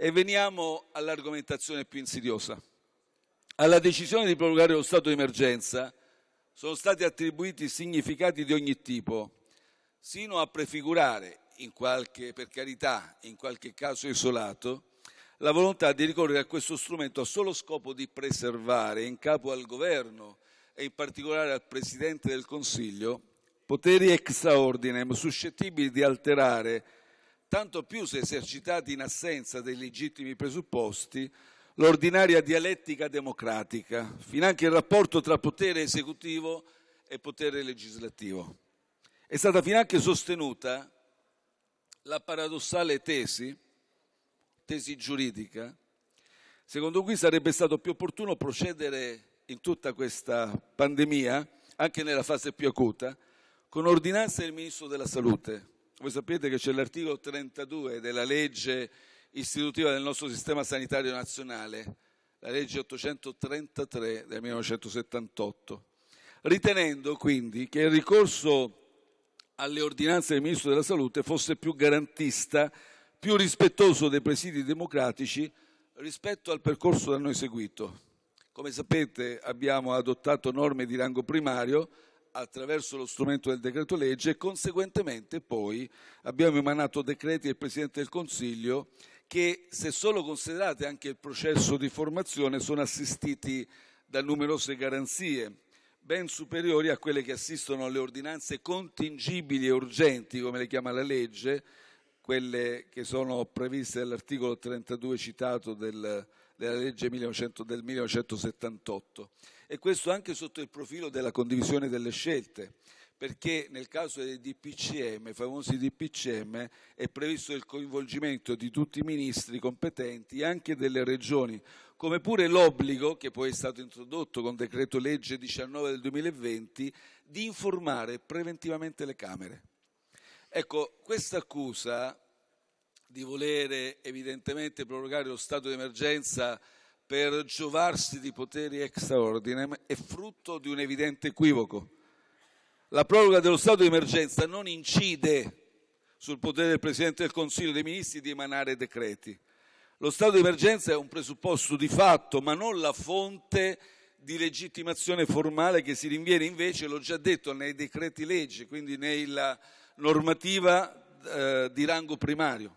E veniamo all'argomentazione più insidiosa. Alla decisione di prorogare lo stato di emergenza sono stati attribuiti significati di ogni tipo, sino a prefigurare, qualche, per carità, in qualche caso isolato, la volontà di ricorrere a questo strumento a solo scopo di preservare in capo al governo e in particolare al Presidente del Consiglio poteri extraordinem suscettibili di alterare tanto più se esercitati in assenza dei legittimi presupposti, l'ordinaria dialettica democratica, finanche il rapporto tra potere esecutivo e potere legislativo. È stata finanche sostenuta la paradossale tesi, tesi giuridica, secondo cui sarebbe stato più opportuno procedere in tutta questa pandemia, anche nella fase più acuta, con ordinanza del Ministro della Salute, voi sapete che c'è l'articolo 32 della legge istitutiva del nostro sistema sanitario nazionale, la legge 833 del 1978, ritenendo quindi che il ricorso alle ordinanze del Ministro della Salute fosse più garantista, più rispettoso dei presidi democratici rispetto al percorso da noi seguito. Come sapete abbiamo adottato norme di rango primario attraverso lo strumento del decreto legge e conseguentemente poi abbiamo emanato decreti del Presidente del Consiglio che se solo considerate anche il processo di formazione sono assistiti da numerose garanzie ben superiori a quelle che assistono alle ordinanze contingibili e urgenti, come le chiama la legge, quelle che sono previste dall'articolo 32 citato del della legge 1900, del 1978 e questo anche sotto il profilo della condivisione delle scelte perché nel caso dei DPCM, famosi DPCM, è previsto il coinvolgimento di tutti i ministri competenti, anche delle regioni, come pure l'obbligo, che poi è stato introdotto con decreto legge 19 del 2020, di informare preventivamente le Camere. Ecco, questa accusa di volere evidentemente prorogare lo stato di emergenza per giovarsi di poteri extraordine è frutto di un evidente equivoco. La proroga dello stato di emergenza non incide sul potere del Presidente del Consiglio dei Ministri di emanare decreti. Lo stato di emergenza è un presupposto di fatto, ma non la fonte di legittimazione formale che si rinviene invece, l'ho già detto, nei decreti legge, quindi nella normativa eh, di rango primario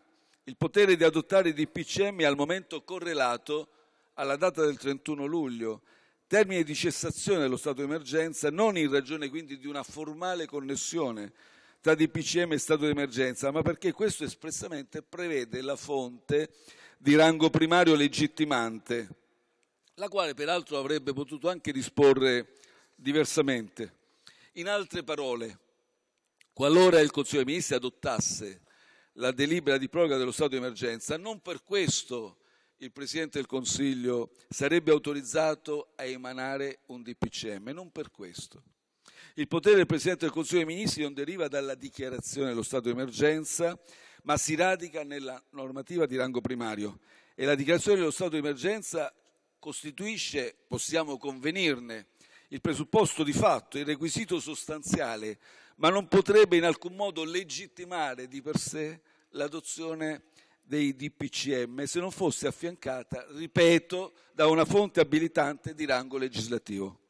il potere di adottare DPCM è al momento correlato alla data del 31 luglio, termine di cessazione dello stato di emergenza, non in ragione quindi di una formale connessione tra DPCM e stato di emergenza, ma perché questo espressamente prevede la fonte di rango primario legittimante, la quale peraltro avrebbe potuto anche disporre diversamente. In altre parole, qualora il Consiglio dei Ministri adottasse la delibera di proroga dello stato di emergenza, non per questo il Presidente del Consiglio sarebbe autorizzato a emanare un DPCM, non per questo. Il potere del Presidente del Consiglio dei Ministri non deriva dalla dichiarazione dello stato di emergenza, ma si radica nella normativa di rango primario e la dichiarazione dello stato di emergenza costituisce, possiamo convenirne, il presupposto di fatto, il requisito sostanziale, ma non potrebbe in alcun modo legittimare di per sé l'adozione dei DPCM se non fosse affiancata, ripeto, da una fonte abilitante di rango legislativo.